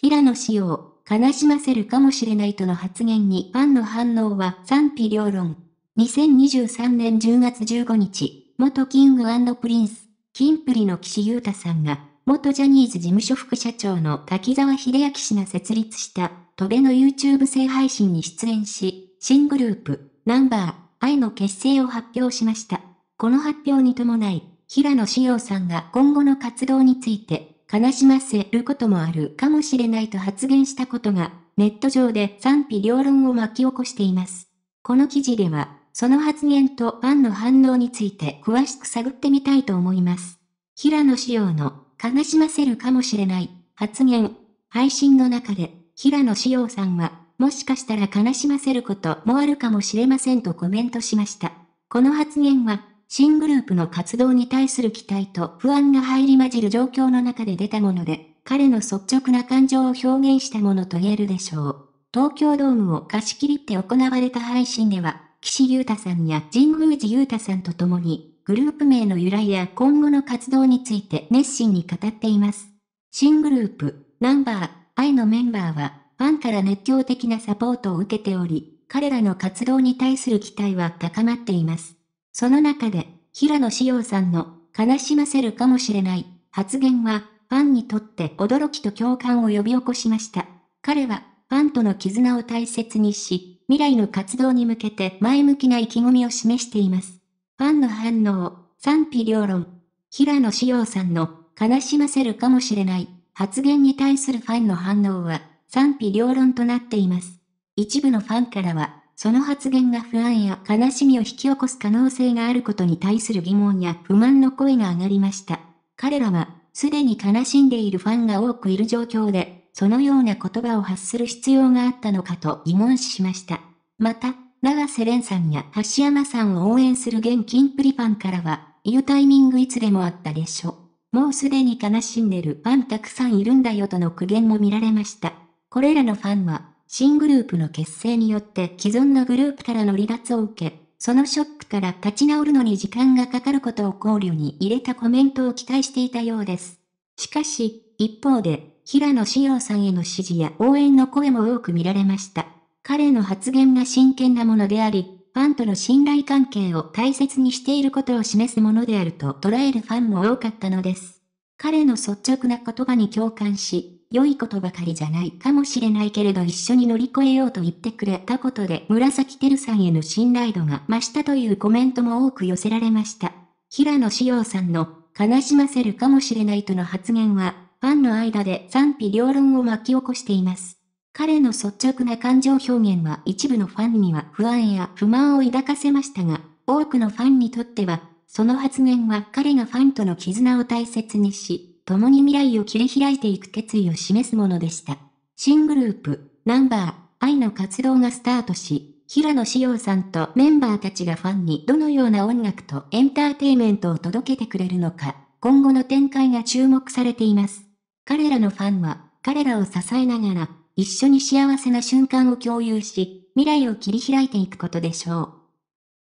平野紫耀を悲しませるかもしれないとの発言にファンの反応は賛否両論。2023年10月15日、元キングプリンス、キンプリの岸優太さんが、元ジャニーズ事務所副社長の滝沢秀明氏が設立した、戸部の YouTube 制配信に出演し、新グループ、ナンバー、愛の結成を発表しました。この発表に伴い、平野紫耀さんが今後の活動について、悲しませることもあるかもしれないと発言したことが、ネット上で賛否両論を巻き起こしています。この記事では、その発言とファンの反応について詳しく探ってみたいと思います。平野紫耀の悲しませるかもしれない発言、配信の中で、平野紫耀さんは、もしかしたら悲しませることもあるかもしれませんとコメントしました。この発言は、新グループの活動に対する期待と不安が入り混じる状況の中で出たもので、彼の率直な感情を表現したものと言えるでしょう。東京ドームを貸し切りって行われた配信では、岸優太さんや神宮寺優太さんと共に、グループ名の由来や今後の活動について熱心に語っています。新グループ、ナンバー、愛のメンバーは、ファンから熱狂的なサポートを受けており、彼らの活動に対する期待は高まっています。その中で、平野紫耀さんの、悲しませるかもしれない、発言は、ファンにとって驚きと共感を呼び起こしました。彼は、ファンとの絆を大切にし、未来の活動に向けて前向きな意気込みを示しています。ファンの反応、賛否両論。平野紫耀さんの、悲しませるかもしれない、発言に対するファンの反応は、賛否両論となっています。一部のファンからは、その発言が不安や悲しみを引き起こす可能性があることに対する疑問や不満の声が上がりました。彼らは、すでに悲しんでいるファンが多くいる状況で、そのような言葉を発する必要があったのかと疑問視しました。また、長瀬廉さんや橋山さんを応援する現金プリファンからは、言うタイミングいつでもあったでしょ。う。もうすでに悲しんでるファンたくさんいるんだよとの苦言も見られました。これらのファンは、新グループの結成によって既存のグループからの離脱を受け、そのショックから立ち直るのに時間がかかることを考慮に入れたコメントを期待していたようです。しかし、一方で、平野志陽さんへの支持や応援の声も多く見られました。彼の発言が真剣なものであり、ファンとの信頼関係を大切にしていることを示すものであると捉えるファンも多かったのです。彼の率直な言葉に共感し、良いことばかりじゃないかもしれないけれど一緒に乗り越えようと言ってくれたことで紫てるさんへの信頼度が増したというコメントも多く寄せられました。平野志陽さんの悲しませるかもしれないとの発言は、ファンの間で賛否両論を巻き起こしています。彼の率直な感情表現は一部のファンには不安や不満を抱かせましたが、多くのファンにとっては、その発言は彼がファンとの絆を大切にし、共に未来を切り開いていく決意を示すものでした。新グループ、ナンバー、愛の活動がスタートし、平野紫耀さんとメンバーたちがファンにどのような音楽とエンターテイメントを届けてくれるのか、今後の展開が注目されています。彼らのファンは、彼らを支えながら、一緒に幸せな瞬間を共有し、未来を切り開いていくことでしょう。